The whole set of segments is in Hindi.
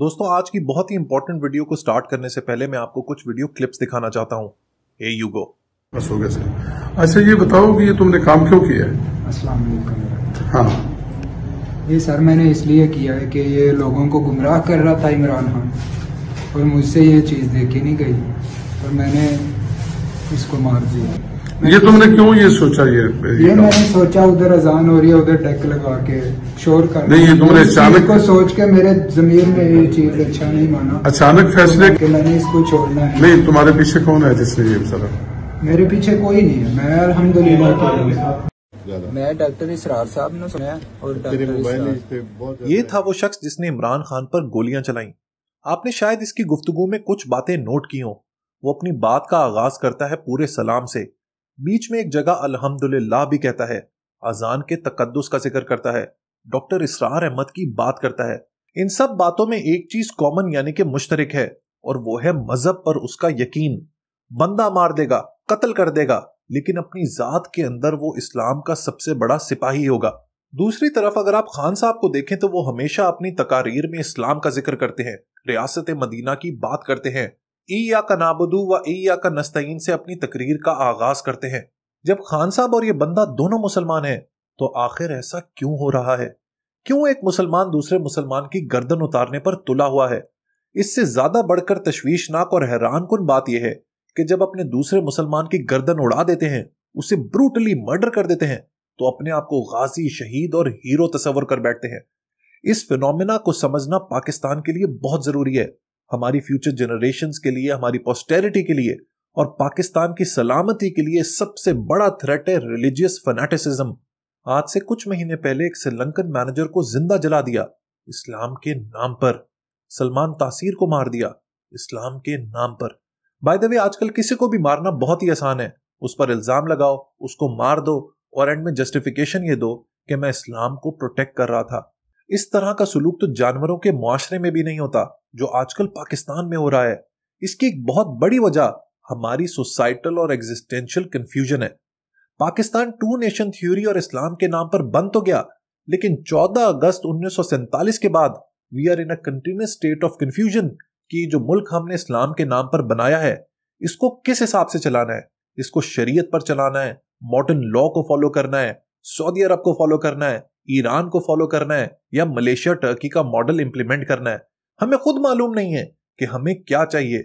दोस्तों आज की बहुत ही इंपॉर्टेंट वीडियो को स्टार्ट करने से पहले मैं आपको कुछ वीडियो क्लिप्स दिखाना चाहता हूँ ए यू गो बस हो गया सर अच्छा ये बताओ कि ये तुमने काम क्यों किया है अस्सलाम हाँ ये सर मैंने इसलिए किया है कि ये लोगों को गुमराह कर रहा था इमरान खान और मुझसे ये चीज़ देखी नहीं गई और मैंने इसको मार दिया ये तुमने क्यों ये सोचा ये ये मैंने सोचा उधर अजान हो रही है उधर डेक लगा के शोर कर नहीं ये तुमने अचानक को सोच के मेरे जमीर में ये चीज अच्छा नहीं माना अचानक फैसले कि मैंने इसको छोड़ना है नहीं तुम्हारे पीछे कौन है जिसने ये सारा मेरे पीछे कोई नहीं है मैं अलहमदुल्ला तो- मैं डॉक्टर इसरार साहब ने सुना और डॉक्टर ये था वो शख्स जिसने इमरान खान पर गोलियां चलाई आपने शायद इसकी गुफ्तगु में कुछ बातें नोट की हो वो अपनी बात का आगाज करता है पूरे सलाम से बीच में एक जगह अल्हम्दुलिल्लाह भी कहता है अजान के तकदस का जिक्र करता है डॉक्टर इसरार अहमद की बात करता है इन सब बातों में एक चीज कॉमन यानी कि मुश्तरक है और वो है मजहब पर उसका यकीन बंदा मार देगा कत्ल कर देगा लेकिन अपनी जात के अंदर वो इस्लाम का सबसे बड़ा सिपाही होगा दूसरी तरफ अगर आप खान साहब को देखें तो वो हमेशा अपनी तकारीर में इस्लाम का जिक्र करते हैं रियासत मदीना की बात करते हैं ईया का नाबदू व ईया का नस्तईन से अपनी तकरीर का आगाज करते हैं जब खान साहब और ये बंदा दोनों मुसलमान हैं तो आखिर ऐसा क्यों हो रहा है क्यों एक मुसलमान दूसरे मुसलमान की गर्दन उतारने पर तुला हुआ है इससे ज्यादा बढ़कर तश्वीशनाक और हैरान कन बात यह है कि जब अपने दूसरे मुसलमान की गर्दन उड़ा देते हैं उसे ब्रूटली मर्डर कर देते हैं तो अपने आप को गाजी शहीद और हीरो तस्वर कर बैठते हैं इस फिनोमिना को समझना पाकिस्तान के लिए बहुत जरूरी है हमारी फ्यूचर जनरेशन के लिए हमारी पोस्टेरिटी के लिए और पाकिस्तान की सलामती के लिए सबसे बड़ा थ्रेट है रिलीजियस फनाटिसिज्म आज से कुछ महीने पहले एक श्रीलंकन मैनेजर को जिंदा जला दिया इस्लाम के नाम पर सलमान तासीर को मार दिया इस्लाम के नाम पर बाय द वे आजकल किसी को भी मारना बहुत ही आसान है उस पर इल्जाम लगाओ उसको मार दो और एंड में जस्टिफिकेशन ये दो कि मैं इस्लाम को प्रोटेक्ट कर रहा था इस तरह का सलूक तो जानवरों के मुआरे में भी नहीं होता जो आजकल पाकिस्तान में हो रहा है इसकी एक बहुत बड़ी वजह हमारी सोसाइटल और एग्जिस्टेंशियल कंफ्यूजन है पाकिस्तान टू नेशन थ्योरी और इस्लाम के नाम पर बंद तो गया लेकिन 14 अगस्त उन्नीस के बाद we are in a continuous state of confusion कि जो मुल्क हमने इस्लाम के नाम पर बनाया है इसको किस हिसाब से चलाना है इसको शरीयत पर चलाना है मॉडर्न लॉ को फॉलो करना है सऊदी अरब को फॉलो करना है ईरान को फॉलो करना है या मलेशिया टर्की का मॉडल इंप्लीमेंट करना है हमें खुद मालूम नहीं है कि हमें क्या चाहिए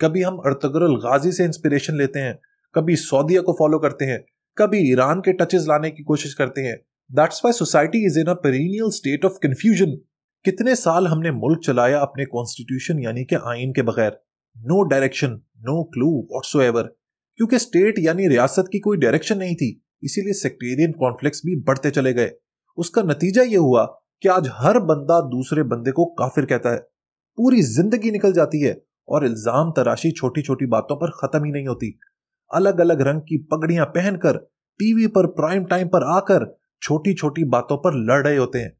कभी हम अर्तगरल गाजी से इंस्पिरेशन लेते हैं कभी सऊदीया को फॉलो करते हैं कभी ईरान के टचेस लाने की कोशिश करते हैं that's why society is in a perennial state of confusion कितने साल हमने मुल्क चलाया अपने कॉन्स्टिट्यूशन यानी कि आइन के बगैर no direction no clue what's क्योंकि स्टेट यानी रियासत की कोई डायरेक्शन नहीं थी इसीलिए सेक्टेरियन कॉन्फ्लिक्ट भी बढ़ते चले गए उसका नतीजा ये हुआ कि आज हर बंदा दूसरे बंदे को काफिर कहता है पूरी जिंदगी निकल जाती है और इल्जाम तराशी छोटी छोटी बातों पर खत्म ही नहीं होती अलग अलग रंग की पगड़ियां पहनकर टीवी पर प्राइम टाइम पर आकर छोटी छोटी बातों पर लड़ रहे होते हैं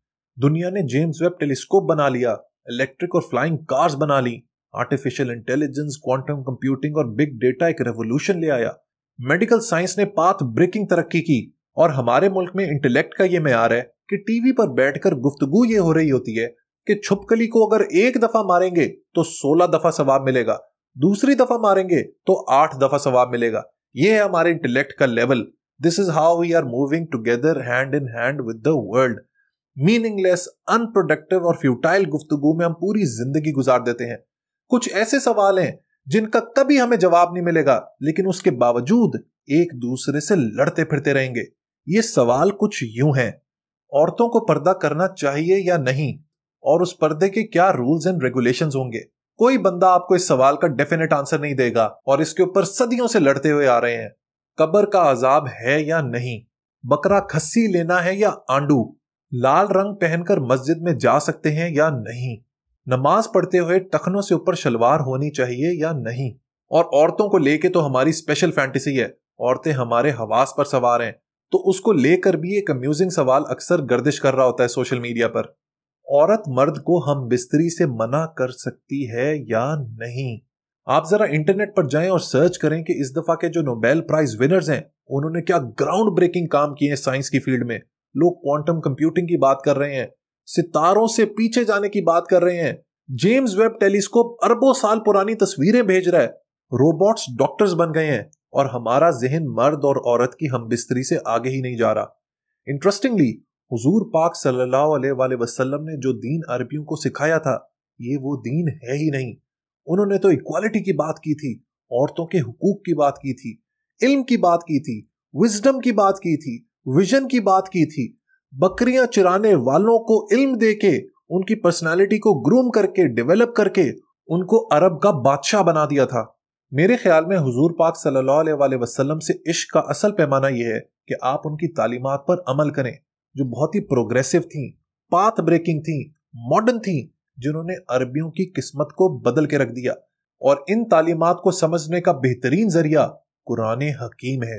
दुनिया ने जेम्स वेब टेलीस्कोप बना लिया इलेक्ट्रिक और फ्लाइंग कार्स बना ली आर्टिफिशियल इंटेलिजेंस क्वांटम कंप्यूटिंग और बिग डेटा एक रेवोल्यूशन ले आया मेडिकल साइंस ने पाथ ब्रेकिंग तरक्की की और हमारे मुल्क में इंटेलेक्ट का ये मैार है कि टीवी पर बैठकर गुफ्तगु ये हो रही होती है कि छुपकली को अगर एक दफा मारेंगे तो सोलह दफा सवाब मिलेगा दूसरी दफा मारेंगे तो आठ दफा सवाब मिलेगा ये है हमारे इंटेलेक्ट का level this is how we are moving together hand in hand with the world meaningless unproductive और फ्यूटाइल गुफ्तगु में हम पूरी जिंदगी गुजार देते हैं कुछ ऐसे सवाल हैं जिनका कभी हमें जवाब नहीं मिलेगा लेकिन उसके बावजूद एक दूसरे से लड़ते फिरते रहेंगे ये सवाल कुछ यूं हैं औरतों को पर्दा करना चाहिए या नहीं और उस पर्दे के क्या रूल्स एंड रेगुलेशंस होंगे कोई बंदा आपको इस सवाल का डेफिनेट आंसर नहीं देगा और इसके ऊपर सदियों से लड़ते हुए आ रहे हैं कब्र का अजाब है या नहीं बकरा खस्सी लेना है या आंडू लाल रंग पहनकर मस्जिद में जा सकते हैं या नहीं नमाज पढ़ते हुए टखनों से ऊपर शलवार होनी चाहिए या नहीं और औरतों को लेके तो हमारी स्पेशल फैंटेसी है औरतें हमारे हवास पर सवार हैं तो उसको लेकर भी एक अम्यूजिंग सवाल अक्सर गर्दिश कर रहा होता है सोशल मीडिया पर औरत मर्द को हम बिस्तरी से मना कर सकती है या नहीं आप जरा इंटरनेट पर जाएं और सर्च करें कि इस दफा के जो नोबेल प्राइज विनर्स हैं उन्होंने क्या ग्राउंड ब्रेकिंग काम किए हैं साइंस की फील्ड में लोग क्वांटम कंप्यूटिंग की बात कर रहे हैं सितारों से पीछे जाने की बात कर रहे हैं जेम्स वेब टेलीस्कोप अरबों साल पुरानी तस्वीरें भेज रहा है रोबोट्स डॉक्टर्स बन गए हैं और हमारा जहन मर्द और औरत की हम बिस्तरी से आगे ही नहीं जा रहा इंटरेस्टिंगली हुजूर पाक सल्लल्लाहु अलैहि वसल्लम ने जो दीन अरबियों को सिखाया था ये वो दीन है ही नहीं उन्होंने तो इक्वालिटी की बात की थी औरतों के हकूक की बात की थी इल्म की बात की थी विजडम की बात की थी विजन की बात की थी बकरियां चुराने वालों को इल्म दे के उनकी पर्सनालिटी को ग्रूम करके डेवलप करके उनको अरब का बादशाह बना दिया था मेरे ख्याल में हुजूर पाक सल्लल्लाहु अलैहि वसल्लम से इश्क का असल पैमाना यह है कि आप उनकी तालीमत पर अमल करें जो बहुत ही प्रोग्रेसिव थी पाथ ब्रेकिंग थी मॉडर्न थी जिन्होंने अरबियों की किस्मत को बदल के रख दिया और इन तालीमत को समझने का बेहतरीन जरिया कुरान हकीम है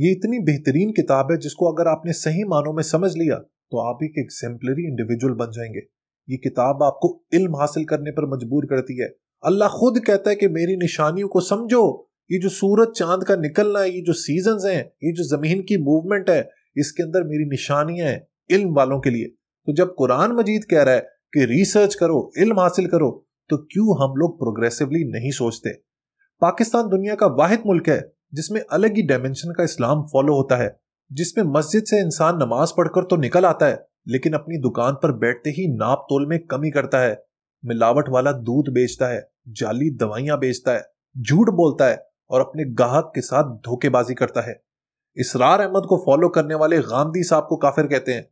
ये इतनी बेहतरीन किताब है जिसको अगर आपने सही मानों में समझ लिया तो आप एक एग्जेम्पलरी इंडिविजुअल बन जाएंगे ये किताब आपको इल्म हासिल करने पर मजबूर करती है अल्लाह खुद कहता है कि मेरी निशानियों को समझो ये जो सूरज चांद का निकलना है ये जो सीजन हैं ये जो जमीन की मूवमेंट है इसके अंदर मेरी निशानियां हैं इल्म वालों के लिए तो जब कुरान मजीद कह रहा है कि रिसर्च करो इल्म हासिल करो तो क्यों हम लोग प्रोग्रेसिवली नहीं सोचते पाकिस्तान दुनिया का वाहिद मुल्क है जिसमें अलग ही डायमेंशन का इस्लाम फॉलो होता है जिसमें मस्जिद से इंसान नमाज पढ़कर तो निकल आता है लेकिन अपनी दुकान पर बैठते ही नाप तोल में कमी करता है मिलावट वाला दूध बेचता है जाली दवाइयां बेचता है झूठ बोलता है और अपने गाहक के साथ धोखेबाजी करता है इसरार अहमद को फॉलो करने वाले गांधी साहब को काफिर कहते हैं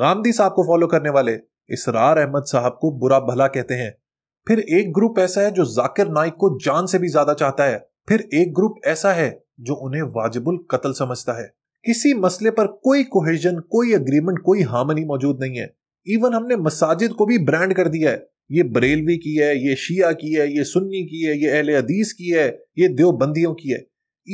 गांधी साहब को फॉलो करने वाले इसरार अहमद साहब को बुरा भला कहते हैं फिर एक ग्रुप ऐसा है जो जाकिर नाइक को जान से भी ज्यादा चाहता है फिर एक ग्रुप ऐसा है जो उन्हें वाजिबुल कत्ल समझता है किसी मसले पर कोई कोहेजन कोई अग्रीमेंट कोई हामनी मौजूद नहीं है इवन हमने मसाजिद को भी ब्रांड कर दिया है ये बरेलवी की है ये शिया की है ये सुन्नी की है ये अहले अदीस की है ये देवबंदियों की है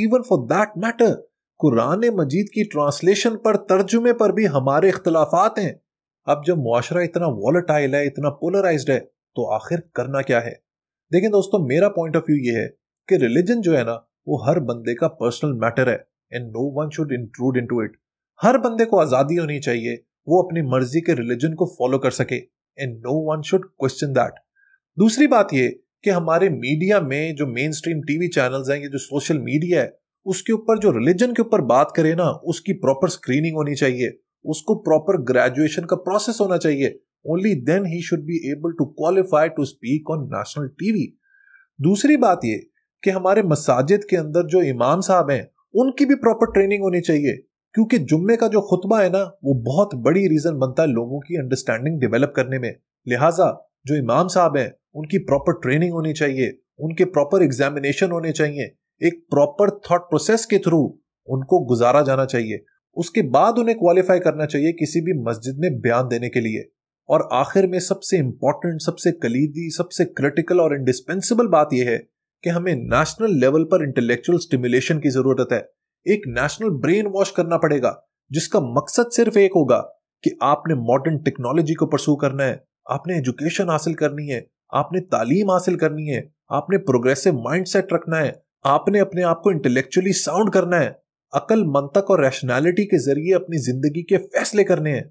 even for that matter Quran मजीद की ट्रांसलेशन पर तर्जुमे पर भी हमारे इख्तलाफात हैं अब जब मुआरा इतना वॉलेटाइल है इतना पोलराइज है तो आखिर करना क्या है देखिए दोस्तों मेरा पॉइंट ऑफ व्यू ये है कि रिलीजन जो है ना वो हर बंदे का पर्सनल मैटर है and no one should into it हर बंदे को आज़ादी होनी चाहिए वो अपनी मर्जी के रिलीजन को फॉलो कर सके and no one should question that दूसरी बात ये कि हमारे मीडिया में जो मेन स्ट्रीम टीवी चैनल्स हैं ये जो सोशल मीडिया है उसके ऊपर जो रिलीजन के ऊपर बात करें ना उसकी प्रॉपर स्क्रीनिंग होनी चाहिए उसको प्रॉपर ग्रेजुएशन का प्रोसेस होना चाहिए only then he should be able to qualify to speak on national TV दूसरी बात ये कि हमारे मसाजिद के अंदर जो इमाम साहब हैं उनकी भी प्रॉपर ट्रेनिंग होनी चाहिए क्योंकि जुम्मे का जो खुतबा है ना वो बहुत बड़ी रीज़न बनता है लोगों की अंडरस्टैंडिंग डेवलप करने में लिहाजा जो इमाम साहब हैं उनकी प्रॉपर ट्रेनिंग होनी चाहिए उनके प्रॉपर एग्जामिनेशन होने चाहिए एक प्रॉपर थॉट प्रोसेस के थ्रू उनको गुजारा जाना चाहिए उसके बाद उन्हें क्वालिफाई करना चाहिए किसी भी मस्जिद में बयान देने के लिए और आखिर में सबसे इंपॉर्टेंट सबसे कलीदी सबसे क्रिटिकल और इंडिस्पेंसिबल बात यह है कि हमें नेशनल लेवल पर इंटेलेक्चुअल स्टिमुलेशन की जरूरत है एक नेशनल ब्रेन वॉश करना पड़ेगा जिसका मकसद सिर्फ एक होगा कि आपने मॉडर्न टेक्नोलॉजी को परसू करना है आपने एजुकेशन हासिल करनी है आपने तालीम हासिल करनी है आपने प्रोग्रेसिव माइंडसेट रखना है आपने अपने आप को इंटेलेक्चुअली साउंड करना है अकल मंतक और रैशनैलिटी के जरिए अपनी जिंदगी के फैसले करने हैं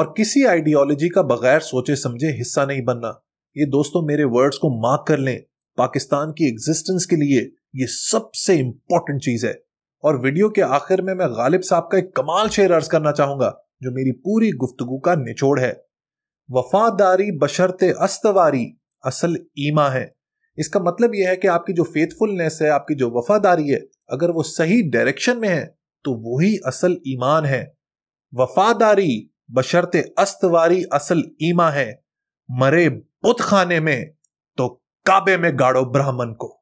और किसी आइडियोलॉजी का बगैर सोचे समझे हिस्सा नहीं बनना ये दोस्तों मेरे वर्ड्स को मार्क कर लें पाकिस्तान की एग्जिस्टेंस के लिए ये सबसे इंपॉर्टेंट चीज है और वीडियो के आखिर में मैं गालिब साहब का एक कमाल शेयर अर्ज करना चाहूंगा जो मेरी पूरी गुफ्तगु का निचोड़ है वफादारी बशरते अस्तवारी असल ईमा है इसका मतलब यह है कि आपकी जो फेथफुलनेस है आपकी जो वफादारी है अगर वो सही डायरेक्शन में है तो वही असल ईमान है वफादारी बशर्ते अस्तवारी असल ईमा है मरे बुत खाने में तो काबे में गाड़ो ब्राह्मण को